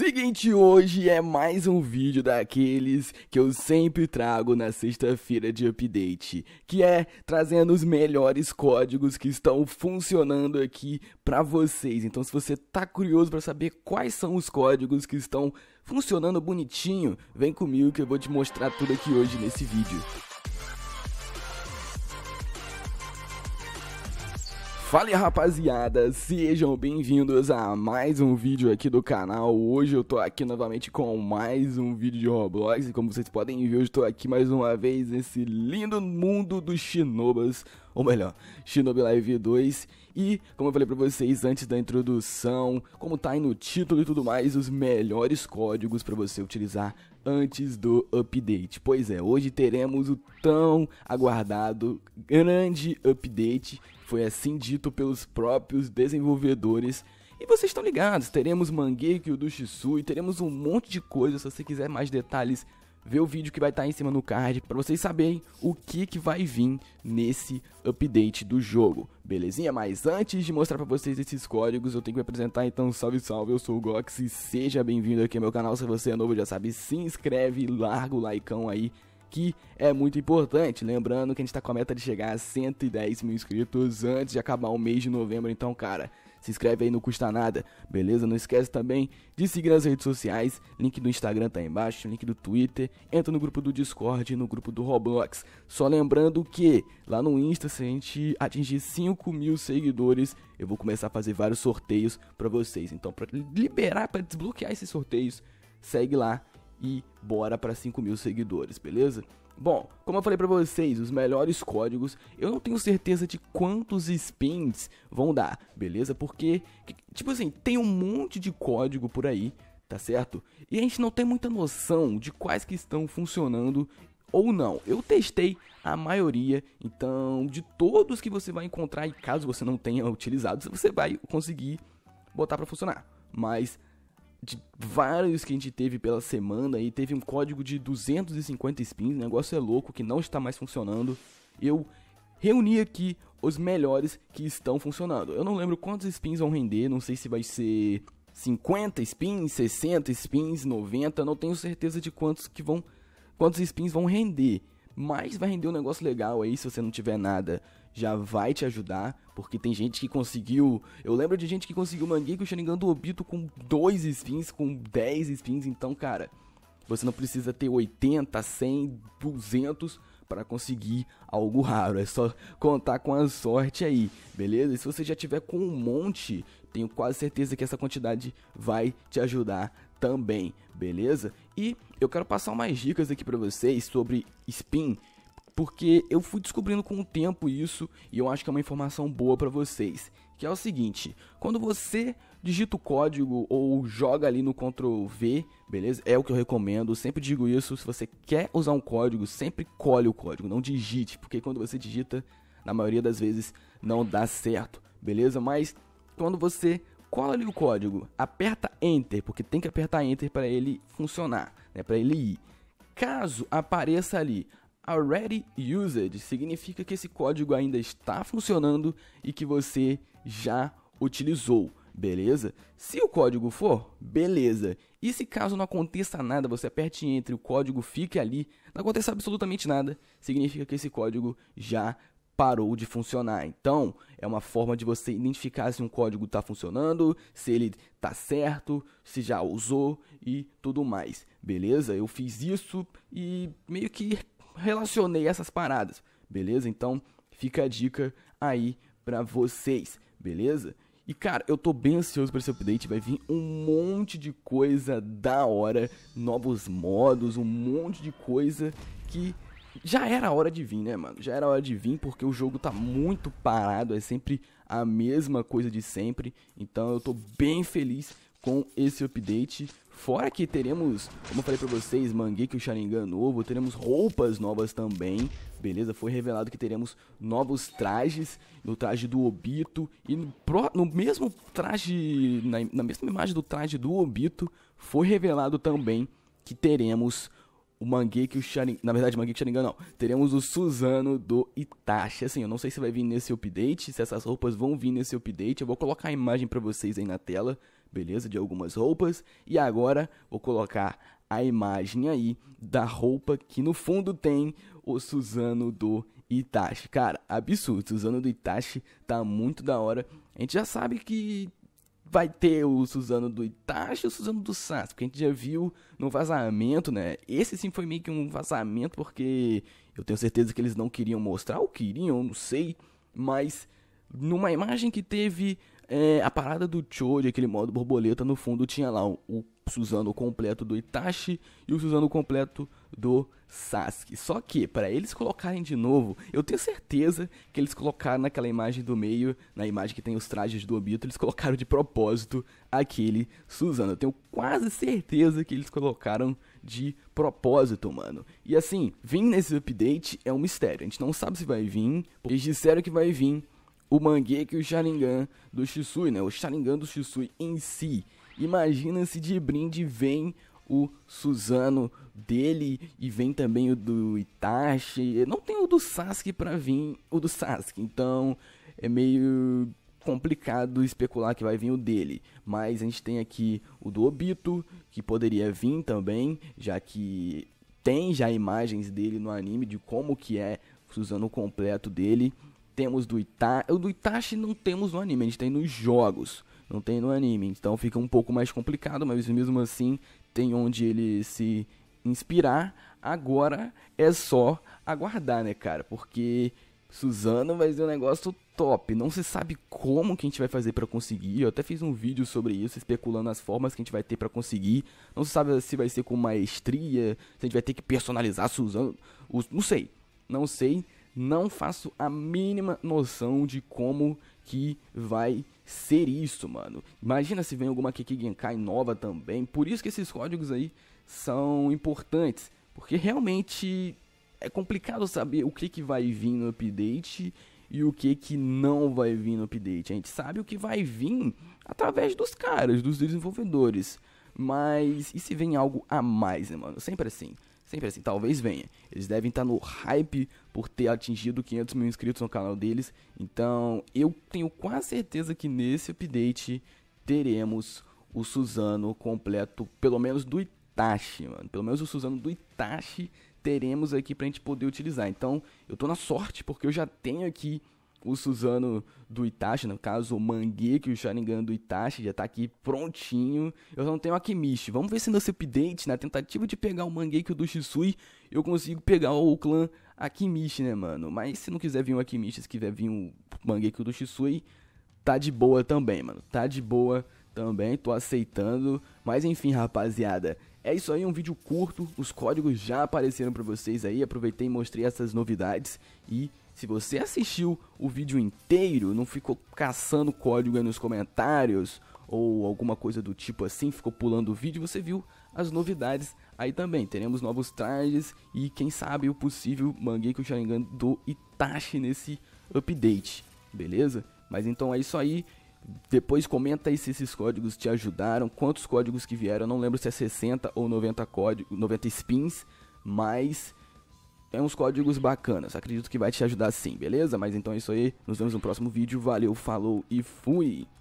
Seguinte, hoje é mais um vídeo daqueles que eu sempre trago na sexta-feira de update, que é trazendo os melhores códigos que estão funcionando aqui para vocês. Então, se você tá curioso para saber quais são os códigos que estão funcionando bonitinho, vem comigo que eu vou te mostrar tudo aqui hoje nesse vídeo. Fala rapaziada, sejam bem-vindos a mais um vídeo aqui do canal Hoje eu tô aqui novamente com mais um vídeo de Roblox E como vocês podem ver, eu estou aqui mais uma vez nesse lindo mundo dos Shinobas Ou melhor, Shinobi Live 2 E como eu falei pra vocês antes da introdução Como tá aí no título e tudo mais Os melhores códigos pra você utilizar antes do update. Pois é, hoje teremos o tão aguardado grande update, foi assim dito pelos próprios desenvolvedores. E vocês estão ligados, teremos Mangekyou do Shisui, teremos um monte de coisa, se você quiser mais detalhes ver o vídeo que vai estar tá em cima no card para vocês saberem o que, que vai vir nesse update do jogo, belezinha? Mas antes de mostrar para vocês esses códigos, eu tenho que me apresentar, então salve salve, eu sou o Gox e seja bem-vindo aqui ao meu canal, se você é novo já sabe, se inscreve, larga o likeão aí que é muito importante. Lembrando que a gente está com a meta de chegar a 110 mil inscritos antes de acabar o mês de novembro. Então, cara, se inscreve aí, não custa nada, beleza? Não esquece também de seguir as redes sociais, link do Instagram tá aí embaixo, link do Twitter, entra no grupo do Discord e no grupo do Roblox. Só lembrando que lá no Insta, se a gente atingir 5 mil seguidores, eu vou começar a fazer vários sorteios para vocês. Então, para liberar, para desbloquear esses sorteios, segue lá e bora para 5 mil seguidores, beleza? Bom, como eu falei para vocês, os melhores códigos, eu não tenho certeza de quantos spins vão dar, beleza? Porque, tipo assim, tem um monte de código por aí, tá certo? E a gente não tem muita noção de quais que estão funcionando ou não. Eu testei a maioria, então de todos que você vai encontrar e caso você não tenha utilizado, você vai conseguir botar para funcionar. Mas de vários que a gente teve pela semana e teve um código de 250 spins, o negócio é louco que não está mais funcionando. Eu reuni aqui os melhores que estão funcionando. Eu não lembro quantos spins vão render, não sei se vai ser 50 spins, 60 spins, 90, não tenho certeza de quantos que vão quantos spins vão render, mas vai render um negócio legal aí se você não tiver nada já vai te ajudar, porque tem gente que conseguiu. Eu lembro de gente que conseguiu Mangekyou Sharingan do Obito com 2 spins, com 10 spins, então, cara, você não precisa ter 80, 100, 200 para conseguir algo raro. É só contar com a sorte aí, beleza? E se você já tiver com um monte, tenho quase certeza que essa quantidade vai te ajudar também, beleza? E eu quero passar umas dicas aqui para vocês sobre spin porque eu fui descobrindo com o tempo isso e eu acho que é uma informação boa para vocês, que é o seguinte: quando você digita o código ou joga ali no Ctrl V, beleza? É o que eu recomendo, eu sempre digo isso, se você quer usar um código, sempre colhe o código, não digite, porque quando você digita, na maioria das vezes não dá certo, beleza? Mas quando você cola ali o código, aperta enter, porque tem que apertar enter para ele funcionar, né? Para ele ir. Caso apareça ali already used significa que esse código ainda está funcionando e que você já utilizou, beleza? Se o código for, beleza. E se caso não aconteça nada, você aperte entre, o código fique ali, não aconteça absolutamente nada, significa que esse código já parou de funcionar. Então, é uma forma de você identificar se um código está funcionando, se ele está certo, se já usou e tudo mais. Beleza? Eu fiz isso e meio que relacionei essas paradas, beleza? Então fica a dica aí pra vocês, beleza? E cara, eu tô bem ansioso para esse update, vai vir um monte de coisa da hora, novos modos, um monte de coisa que já era hora de vir, né, mano? Já era hora de vir porque o jogo tá muito parado, é sempre a mesma coisa de sempre. Então eu tô bem feliz com esse update. Fora que teremos, como eu falei pra vocês, o Sharingan novo, teremos roupas novas também, beleza? Foi revelado que teremos novos trajes, no traje do Obito, e no, pro, no mesmo traje, na, na mesma imagem do traje do Obito, foi revelado também que teremos o Mangeki que o Sharingan. Na verdade, Mangeki o Sharingan não. Teremos o Suzano do Itachi. Assim, eu não sei se vai vir nesse update, se essas roupas vão vir nesse update. Eu vou colocar a imagem para vocês aí na tela, beleza? De algumas roupas. E agora, vou colocar a imagem aí da roupa que no fundo tem o Suzano do Itachi. Cara, absurdo. O Suzano do Itachi tá muito da hora. A gente já sabe que vai ter o Suzano do Itachi e o Suzano do Sasuke, porque a gente já viu no vazamento, né? Esse sim foi meio que um vazamento, porque eu tenho certeza que eles não queriam mostrar, ou queriam, não sei, mas numa imagem que teve é, a parada do Choji, aquele modo borboleta, no fundo tinha lá o, o Suzano completo do Itachi e o Suzano completo do Sasuke. Só que, para eles colocarem de novo, eu tenho certeza que eles colocaram naquela imagem do meio, na imagem que tem os trajes do Obito, eles colocaram de propósito aquele Suzano. Eu tenho quase certeza que eles colocaram de propósito, mano. E assim, vir nesse update é um mistério. A gente não sabe se vai vir, eles disseram que vai vir o mangue e o Sharingan do Shisui, né? O Sharingan do Shisui em si Imagina se de brinde vem o Suzano dele e vem também o do Itachi. Não tem o do Sasuke pra vir, o do Sasuke, então é meio complicado especular que vai vir o dele. Mas a gente tem aqui o do Obito, que poderia vir também, já que tem já imagens dele no anime de como que é o Suzano completo dele. Temos do Itachi, o do Itachi não temos no anime, a gente tem nos jogos não tem no anime. Então fica um pouco mais complicado, mas mesmo assim tem onde ele se inspirar. Agora é só aguardar, né, cara? Porque Suzano vai ser um negócio top. Não se sabe como que a gente vai fazer para conseguir. Eu até fiz um vídeo sobre isso, especulando as formas que a gente vai ter para conseguir. Não se sabe se vai ser com maestria, se a gente vai ter que personalizar Suzano. Os... Não sei. Não sei não faço a mínima noção de como que vai ser isso, mano. Imagina se vem alguma Kiki Genkai nova também. Por isso que esses códigos aí são importantes, porque realmente é complicado saber o que, que vai vir no update e o que, que não vai vir no update. A gente sabe o que vai vir através dos caras, dos desenvolvedores. Mas e se vem algo a mais, né, mano? Sempre assim. Sempre assim, talvez venha. Eles devem estar tá no hype por ter atingido 500 mil inscritos no canal deles. Então, eu tenho quase certeza que nesse update teremos o Suzano completo, pelo menos do Itachi, mano. Pelo menos o Suzano do Itachi teremos aqui pra gente poder utilizar. Então, eu tô na sorte porque eu já tenho aqui o Suzano do Itachi, no caso, o que o Sharingan do Itachi, já tá aqui prontinho. Eu não tenho Akimishi. Vamos ver se nesse update, na tentativa de pegar o o do Shisui, eu consigo pegar o clã Akimishi, né, mano? Mas se não quiser vir o Akimishi, se quiser vir o o do Shisui, tá de boa também, mano. Tá de boa também, tô aceitando. Mas enfim, rapaziada, é isso aí, um vídeo curto. Os códigos já apareceram pra vocês aí. Aproveitei e mostrei essas novidades e... Se você assistiu o vídeo inteiro, não ficou caçando código aí nos comentários ou alguma coisa do tipo assim, ficou pulando o vídeo, você viu as novidades aí também. Teremos novos trajes e quem sabe o possível que Mangekyou Sharingan do Itachi nesse update, beleza? Mas então é isso aí. Depois comenta aí se esses códigos te ajudaram, quantos códigos que vieram, Eu não lembro se é 60 ou 90 códigos, 90 spins, mas tem uns códigos bacanas. Acredito que vai te ajudar sim, beleza? Mas então é isso aí. Nos vemos no próximo vídeo. Valeu, falou e fui!